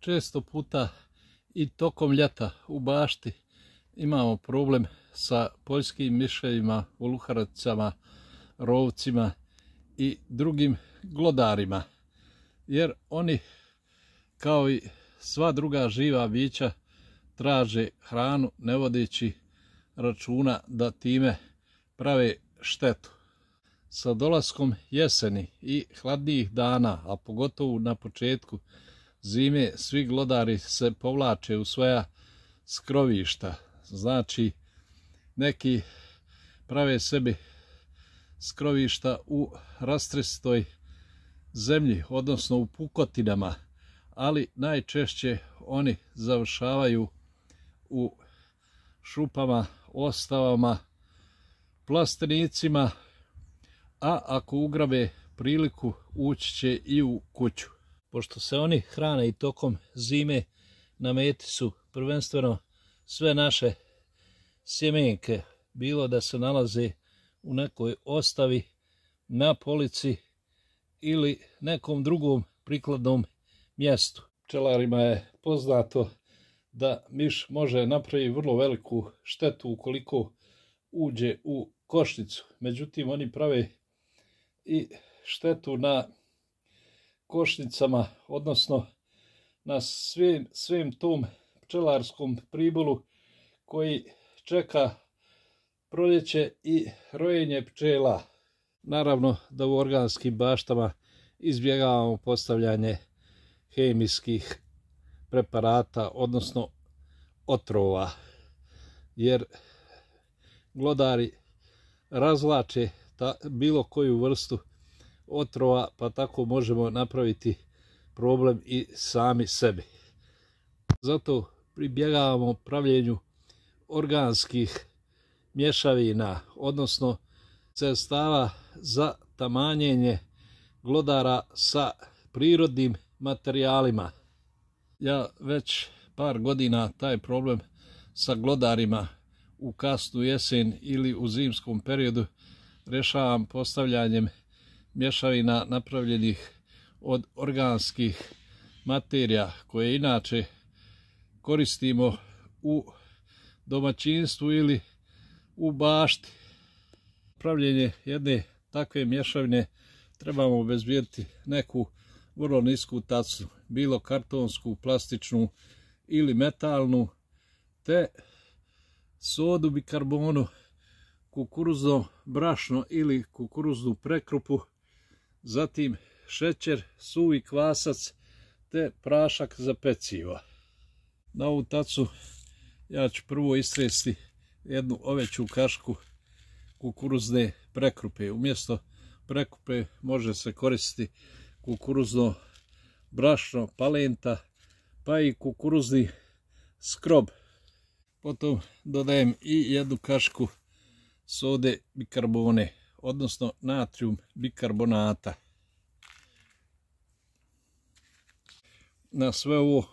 često puta i tokom ljeta u bašti imamo problem sa poljskim miševima, uluharacama, rovcima i drugim glodarima. Jer oni, kao i sva druga živa bića, traže hranu ne vodeći računa da time prave štetu. Sa dolaskom jeseni i hladnijih dana, a pogotovo na početku zime svi glodari se povlače u svoja skrovišta. Znači, neki prave sebi skrovišta u rastrestoj zemlji, odnosno u pukotinama, ali najčešće oni završavaju u šupama, ostavama, plastenicima, a ako ugrabe priliku ući će i u kuću. Pošto se oni hrane i tokom zime na meti su prvenstveno sve naše sjemenke. Bilo da se nalaze u nekoj ostavi, na polici ili nekom drugom prikladnom mjestu. Pčelarima je poznato da miš može napraviti vrlo veliku štetu ukoliko uđe u košnicu. Međutim, oni prave i štetu na košnicama, odnosno na svim, tom pčelarskom pribolu koji čeka proljeće i rojenje pčela. Naravno da u organskim baštama izbjegavamo postavljanje hemijskih preparata, odnosno otrova, jer glodari razlače ta, bilo koju vrstu otrova, pa tako možemo napraviti problem i sami sebi. Zato pribjegavamo pravljenju organskih mješavina, odnosno cestava za tamanjenje glodara sa prirodnim materijalima. Ja već par godina taj problem sa glodarima u kasnu jesen ili u zimskom periodu rešavam postavljanjem mješavina napravljenih od organskih materija koje inače koristimo u domaćinstvu ili u bašti. Pravljenje jedne takve mješavine trebamo obezbijediti neku vrlo nisku tacnu, bilo kartonsku, plastičnu ili metalnu, te sodu bikarbonu, kukuruzno brašno ili kukuruznu prekrupu zatim šećer, suvi kvasac te prašak za peciva. Na ovu tacu ja ću prvo istresti jednu oveću kašku kukuruzne prekrupe. Umjesto prekrupe može se koristiti kukuruzno brašno, palenta pa i kukuruzni skrob. Potom dodajem i jednu kašku sode bikarbone odnosno natrium bikarbonata. Na sve ovo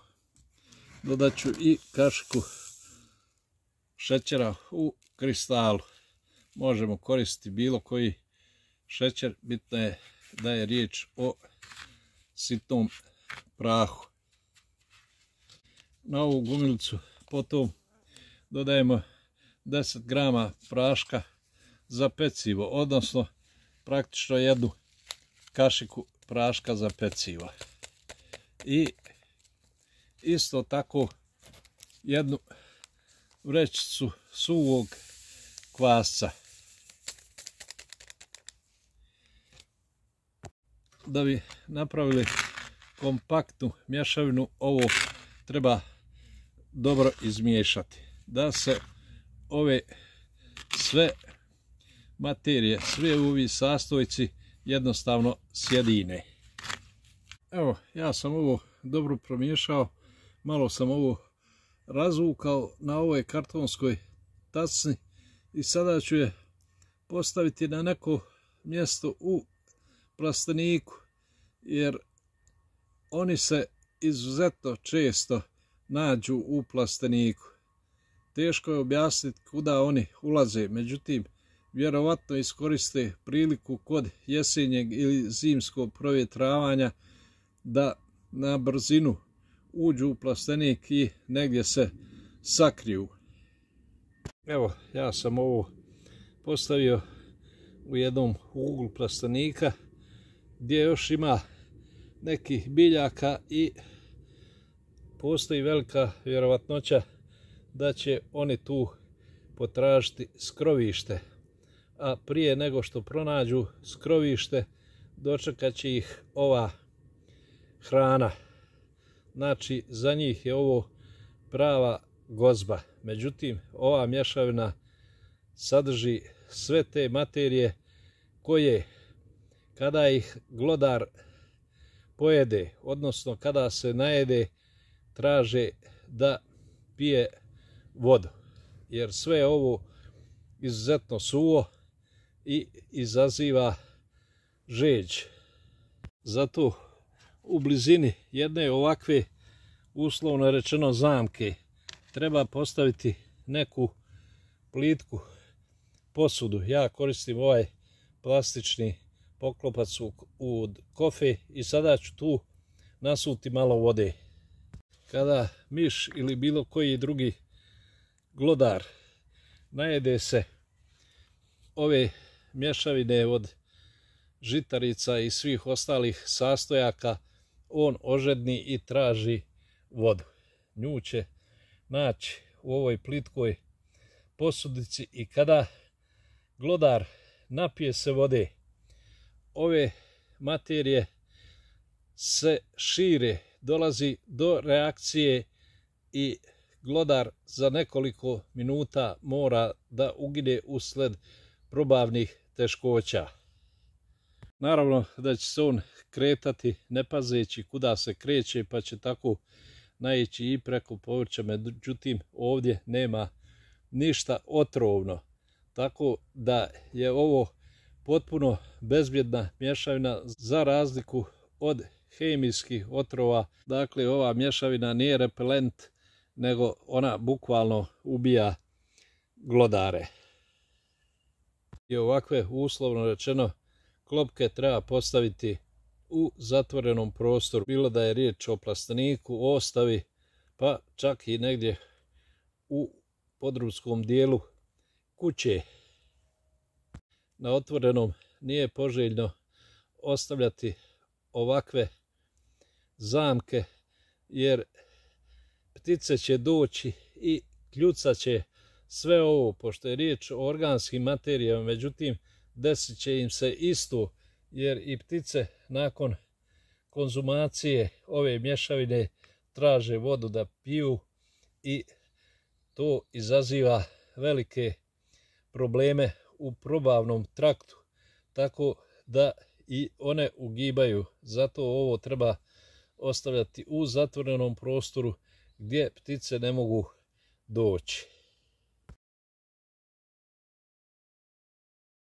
dodat ću i kašku šećera u kristalu. Možemo koristiti bilo koji šećer, bitno je da je riječ o sitnom prahu. Na ovu gumilicu potom dodajemo 10 grama praška za pecivo, odnosno praktično jednu kašiku praška za pecivo. I isto tako jednu vrećicu suvog kvasca. Da bi napravili kompaktnu mješavinu, ovo treba dobro izmiješati. Da se ove sve materije, sve ovi sastojci jednostavno sjedine. Evo, ja sam ovo dobro promiješao, malo sam ovo razvukao na ovoj kartonskoj tacni i sada ću je postaviti na neko mjesto u plasteniku jer oni se izuzetno često nađu u plasteniku. Teško je objasniti kuda oni ulaze, međutim vjerovatno iskoriste priliku kod jesenjeg ili zimskog provjetravanja da na brzinu uđu u plastenik i negdje se sakriju. Evo, ja sam ovo postavio u jednom uglu plastenika gdje još ima nekih biljaka i postoji velika vjerovatnoća da će oni tu potražiti skrovište a prije nego što pronađu skrovište, dočekat će ih ova hrana. Znači, za njih je ovo prava gozba. Međutim, ova mješavina sadrži sve te materije koje, kada ih glodar pojede, odnosno kada se najede, traže da pije vodu. Jer sve ovo izuzetno suvo, i izaziva žeđ. Zato u blizini jedne ovakve uslovno rečeno zamke treba postaviti neku plitku posudu. Ja koristim ovaj plastični poklopac u, kofe i sada ću tu nasuti malo vode. Kada miš ili bilo koji drugi glodar najede se ove mješavine od žitarica i svih ostalih sastojaka, on ožedni i traži vodu. Nju će naći u ovoj plitkoj posudici i kada glodar napije se vode, ove materije se šire, dolazi do reakcije i glodar za nekoliko minuta mora da ugine usled probavnih teškoća. Naravno da će se on kretati ne pazeći kuda se kreće pa će tako naići i preko povrća, međutim ovdje nema ništa otrovno. Tako da je ovo potpuno bezbjedna mješavina za razliku od hemijskih otrova. Dakle, ova mješavina nije repelent, nego ona bukvalno ubija glodare i ovakve uslovno rečeno klopke treba postaviti u zatvorenom prostoru, bilo da je riječ o plasteniku, ostavi, pa čak i negdje u podrumskom dijelu kuće. Na otvorenom nije poželjno ostavljati ovakve zamke jer ptice će doći i kljuca će sve ovo, pošto je riječ o organskim materijama, međutim desit će im se isto, jer i ptice nakon konzumacije ove mješavine traže vodu da piju i to izaziva velike probleme u probavnom traktu, tako da i one ugibaju. Zato ovo treba ostavljati u zatvorenom prostoru gdje ptice ne mogu doći.